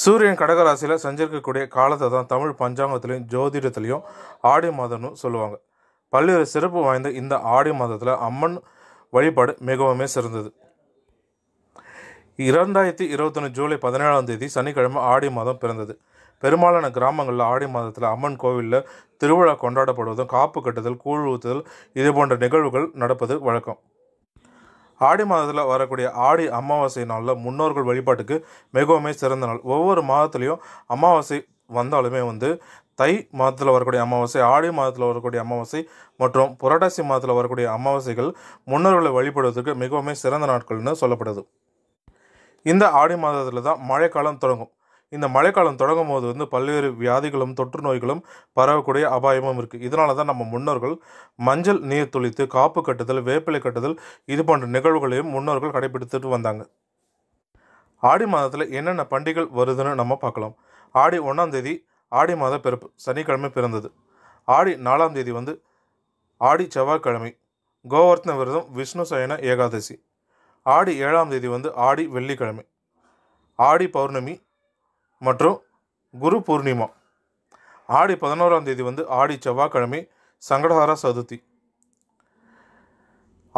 சூரியன் கடகராசியில் செஞ்சிருக்கக்கூடிய காலத்தை தான் தமிழ் பஞ்சாங்கத்திலையும் ஜோதிடத்துலேயும் ஆடி மாதம்னு சொல்லுவாங்க பல்வேறு சிறப்பு வாய்ந்த இந்த ஆடி மாதத்தில் அம்மன் வழிபாடு மிகவுமே சிறந்தது இரண்டாயிரத்தி இருபத்தொன்று ஜூலை பதினேழாம் தேதி சனிக்கிழமை ஆடி மாதம் பிறந்தது பெரும்பாலான கிராமங்களில் ஆடி மாதத்தில் அம்மன் கோவிலில் திருவிழா கொண்டாடப்படுவதும் காப்பு கட்டுதல் கூழ் ஊத்துதல் இது போன்ற நிகழ்வுகள் நடப்பது வழக்கம் ஆடி மாதத்தில் வரக்கூடிய ஆடி அமாவாசை நாளில் முன்னோர்கள் வழிபாட்டுக்கு மிகவும் சிறந்த நாள் ஒவ்வொரு மாதத்துலேயும் அமாவாசை வந்தாலுமே வந்து தை மாதத்தில் வரக்கூடிய அமாவாசை ஆடி மாதத்தில் வரக்கூடிய அமாவாசை மற்றும் புரட்டாசி மாதத்தில் வரக்கூடிய அமாவாசைகள் முன்னோர்களை வழிபடுவதற்கு மிகவும் சிறந்த நாட்கள்னு சொல்லப்படுது இந்த ஆடி மாதத்தில் தான் மழைக்காலம் தொடங்கும் இந்த மழைக்காலம் தொடங்கும் போது வந்து பல்வேறு வியாதிகளும் தொற்று நோய்களும் பரவக்கூடிய அபாயமும் இருக்குது இதனால தான் நம்ம முன்னோர்கள் மஞ்சள் நீர் தொளித்து காப்பு கட்டுதல் வேப்பிலை கட்டுதல் இது போன்ற நிகழ்வுகளையும் முன்னோர்கள் கடைபிடித்துட்டு வந்தாங்க ஆடி மாதத்தில் என்னென்ன பண்டிகைகள் வருதுன்னு நம்ம பார்க்கலாம் ஆடி ஒன்றாம் தேதி ஆடி மாத பிறப்பு சனிக்கிழமை பிறந்தது ஆடி நாலாம் தேதி வந்து ஆடி செவ்வாய்க்கிழமை கோவர்த்தன விரதம் விஷ்ணு சயன ஏகாதசி ஆடி ஏழாம் தேதி வந்து ஆடி வெள்ளிக்கிழமை ஆடி பௌர்ணமி மற்றும் குரு பூர்ணிமா ஆடி பதினோராம் தேதி வந்து ஆடி செவ்வாய்க்கிழமை சங்கடஹார சதுர்த்தி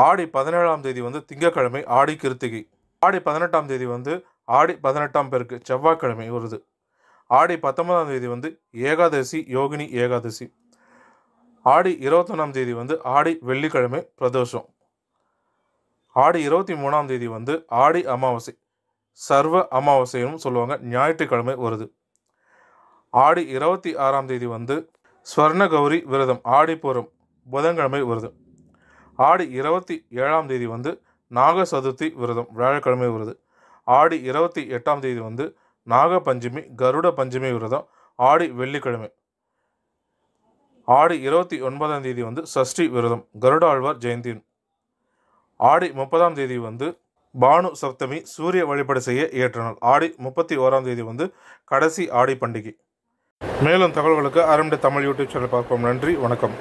ஆடி பதினேழாம் தேதி வந்து திங்கக்கிழமை ஆடி கிருத்திகை ஆடி பதினெட்டாம் தேதி வந்து ஆடி பதினெட்டாம் பேருக்கு செவ்வாய்க்கிழமை வருது ஆடி பத்தொன்பதாம் தேதி வந்து ஏகாதசி யோகினி ஏகாதசி ஆடி இருபத்தொன்னாம் தேதி வந்து ஆடி வெள்ளிக்கிழமை பிரதோஷம் ஆடி இருபத்தி மூணாம் தேதி வந்து ஆடி அமாவாசை சர்வ அமாவாசையும் சொல்லுவாங்க ஞாயிற்றுக்கிழமை வருது ஆடி இருபத்தி ஆறாம் தேதி வந்து ஸ்வர்ண கௌரி விரதம் ஆடி பூரம் புதன்கிழமை வருது ஆடி இருபத்தி ஏழாம் தேதி வந்து நாக சதுர்த்தி விரதம் வியாழக்கிழமை வருது ஆடி இருபத்தி எட்டாம் தேதி வந்து நாக பஞ்சமி கருட பஞ்சமி விரதம் ஆடி வெள்ளிக்கிழமை ஆடி இருபத்தி ஒன்பதாம் தேதி வந்து சஷ்டி விரதம் கருடாழ்வார் ஜெயந்தின் ஆடி முப்பதாம் தேதி வந்து பானு சப்தமி சூரிய வழிபாடு செய்ய ஏற்ற நாள் ஆடி முப்பத்தி ஓராம் தேதி வந்து கடைசி ஆடி பண்டிகை மேலும் தகவல்களுக்கு அரண்டு தமிழ் யூடியூப் சேனல் பார்ப்போம் நன்றி வணக்கம்